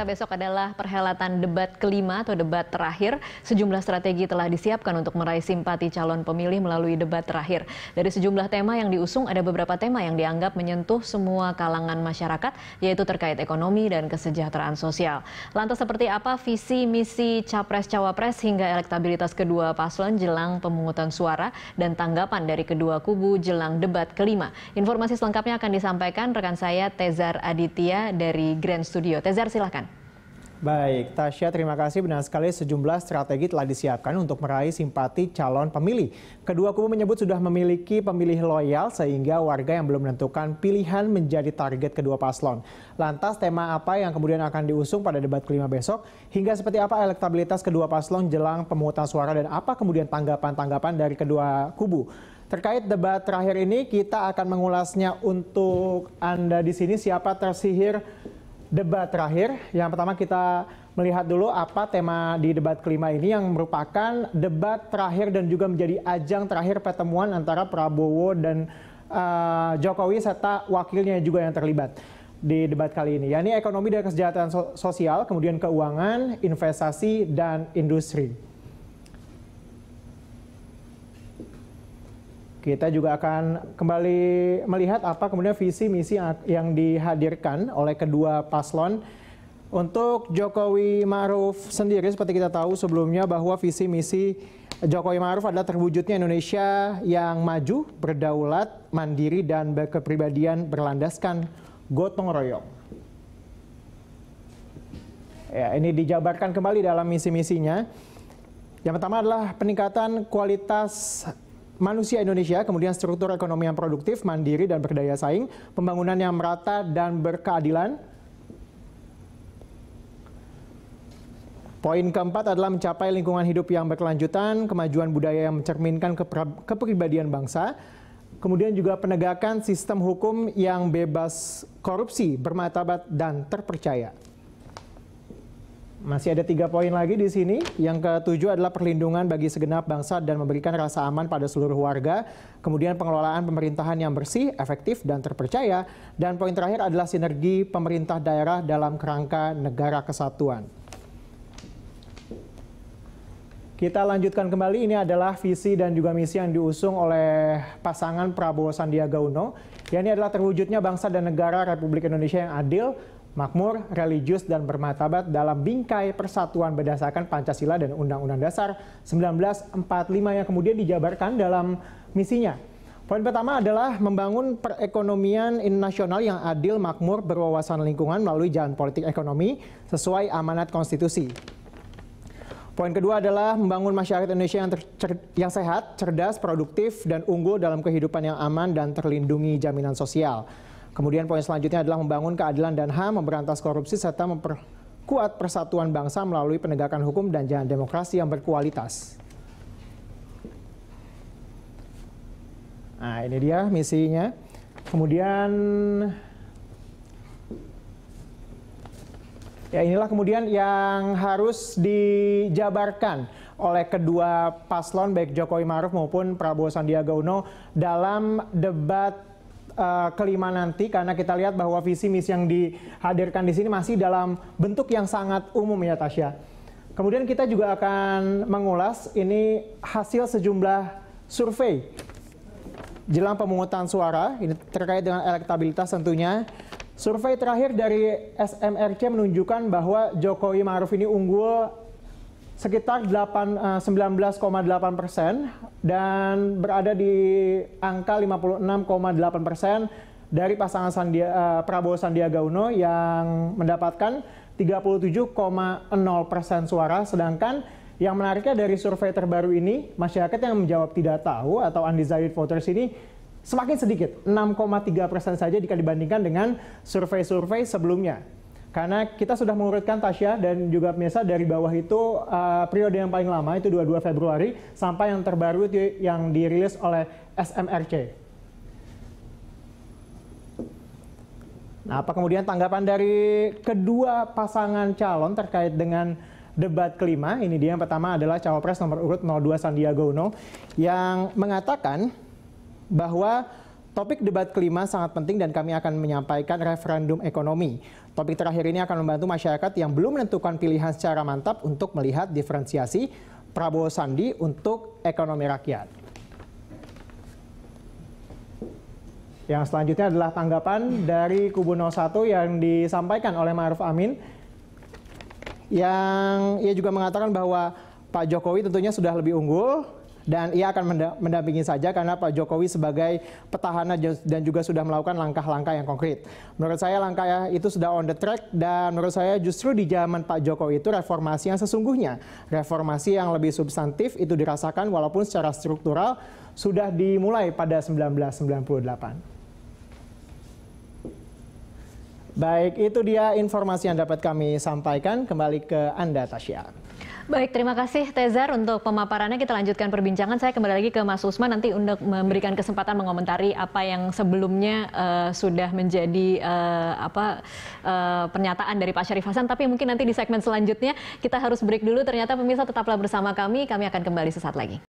pemirsa besok adalah perhelatan debat kelima atau debat terakhir. Sejumlah strategi telah disiapkan untuk meraih simpati calon pemilih melalui debat terakhir. Dari sejumlah tema yang diusung, ada beberapa tema yang dianggap menyentuh semua kalangan masyarakat, yaitu terkait ekonomi dan kesejahteraan sosial. Lantas seperti apa visi misi capres-cawapres hingga elektabilitas kedua paslon jelang pemungutan suara dan tanggapan dari kedua kubu jelang debat kelima. Informasi selengkapnya akan disampaikan rekan saya Tezar Aditya dari Grand Studio. Tezar silahkan. Baik, Tasya terima kasih. Benar sekali sejumlah strategi telah disiapkan untuk meraih simpati calon pemilih. Kedua kubu menyebut sudah memiliki pemilih loyal sehingga warga yang belum menentukan pilihan menjadi target kedua paslon. Lantas tema apa yang kemudian akan diusung pada debat kelima besok? Hingga seperti apa elektabilitas kedua paslon jelang pemungutan suara dan apa kemudian tanggapan-tanggapan dari kedua kubu? Terkait debat terakhir ini, kita akan mengulasnya untuk Anda di sini. Siapa tersihir debat terakhir. Yang pertama kita melihat dulu apa tema di debat kelima ini yang merupakan debat terakhir dan juga menjadi ajang terakhir pertemuan antara Prabowo dan uh, Jokowi serta wakilnya juga yang terlibat di debat kali ini, yakni ekonomi dan kesejahteraan sosial, kemudian keuangan, investasi, dan industri. Kita juga akan kembali melihat apa kemudian visi misi yang dihadirkan oleh kedua paslon. Untuk Jokowi Ma'ruf sendiri seperti kita tahu sebelumnya bahwa visi misi Jokowi Ma'ruf adalah terwujudnya Indonesia yang maju, berdaulat, mandiri, dan berkepribadian berlandaskan gotong royong. Ya, ini dijabarkan kembali dalam misi-misinya. Yang pertama adalah peningkatan kualitas manusia Indonesia, kemudian struktur ekonomi yang produktif, mandiri dan berdaya saing, pembangunan yang merata dan berkeadilan. Poin keempat adalah mencapai lingkungan hidup yang berkelanjutan, kemajuan budaya yang mencerminkan kepribadian bangsa, kemudian juga penegakan sistem hukum yang bebas korupsi, bermartabat dan terpercaya. Masih ada tiga poin lagi di sini. Yang ketujuh adalah perlindungan bagi segenap bangsa dan memberikan rasa aman pada seluruh warga. Kemudian pengelolaan pemerintahan yang bersih, efektif, dan terpercaya. Dan poin terakhir adalah sinergi pemerintah daerah dalam kerangka negara kesatuan. Kita lanjutkan kembali, ini adalah visi dan juga misi yang diusung oleh pasangan Prabowo Sandiaga Uno. Ya, ini adalah terwujudnya bangsa dan negara Republik Indonesia yang adil, makmur, religius, dan bermartabat dalam bingkai persatuan berdasarkan Pancasila dan Undang-Undang Dasar 1945 yang kemudian dijabarkan dalam misinya. Poin pertama adalah membangun perekonomian nasional yang adil, makmur, berwawasan lingkungan melalui jalan politik ekonomi sesuai amanat konstitusi. Poin kedua adalah membangun masyarakat Indonesia yang, yang sehat, cerdas, produktif, dan unggul dalam kehidupan yang aman dan terlindungi jaminan sosial. Kemudian poin selanjutnya adalah membangun keadilan dan HAM, memberantas korupsi, serta memperkuat persatuan bangsa melalui penegakan hukum dan jalan demokrasi yang berkualitas. Nah, ini dia misinya. Kemudian Ya, inilah kemudian yang harus dijabarkan oleh kedua paslon baik Jokowi Maruf maupun Prabowo Sandiaga Uno dalam debat uh, kelima nanti karena kita lihat bahwa visi misi yang dihadirkan di sini masih dalam bentuk yang sangat umum ya Tasya. Kemudian kita juga akan mengulas ini hasil sejumlah survei jelang pemungutan suara ini terkait dengan elektabilitas tentunya. Survei terakhir dari SMRC menunjukkan bahwa Jokowi Maruf ini unggul sekitar 19,8 eh, persen dan berada di angka 56,8 persen dari pasangan Sandia, eh, Prabowo Sandiaga Uno yang mendapatkan 37,0 persen suara, sedangkan yang menariknya dari survei terbaru ini, masyarakat yang menjawab tidak tahu atau undecided voters ini semakin sedikit, 6,3 persen saja jika dibandingkan dengan survei-survei sebelumnya. Karena kita sudah mengurutkan Tasya dan juga pemirsa dari bawah itu uh, periode yang paling lama itu 22 Februari sampai yang terbaru itu yang dirilis oleh SMRC. Nah, apa kemudian tanggapan dari kedua pasangan calon terkait dengan debat kelima? Ini dia yang pertama adalah cawapres nomor urut 02 Sandiaga Uno yang mengatakan bahwa Topik debat kelima sangat penting dan kami akan menyampaikan referendum ekonomi. Topik terakhir ini akan membantu masyarakat yang belum menentukan pilihan secara mantap untuk melihat diferensiasi Prabowo Sandi untuk ekonomi rakyat. Yang selanjutnya adalah tanggapan dari kubu 01 yang disampaikan oleh Ma'ruf Amin yang ia juga mengatakan bahwa Pak Jokowi tentunya sudah lebih unggul dan ia akan mendampingi saja karena Pak Jokowi sebagai petahana dan juga sudah melakukan langkah-langkah yang konkret. Menurut saya langkah ya, itu sudah on the track dan menurut saya justru di zaman Pak Jokowi itu reformasi yang sesungguhnya, reformasi yang lebih substantif itu dirasakan walaupun secara struktural sudah dimulai pada 1998. Baik, itu dia informasi yang dapat kami sampaikan. Kembali ke Anda, Tasya. Baik, terima kasih Tezar untuk pemaparannya. Kita lanjutkan perbincangan. Saya kembali lagi ke Mas Usman nanti untuk memberikan kesempatan mengomentari apa yang sebelumnya uh, sudah menjadi uh, apa uh, pernyataan dari Pak Syarif Hasan. Tapi mungkin nanti di segmen selanjutnya kita harus break dulu. Ternyata pemirsa tetaplah bersama kami. Kami akan kembali sesaat lagi.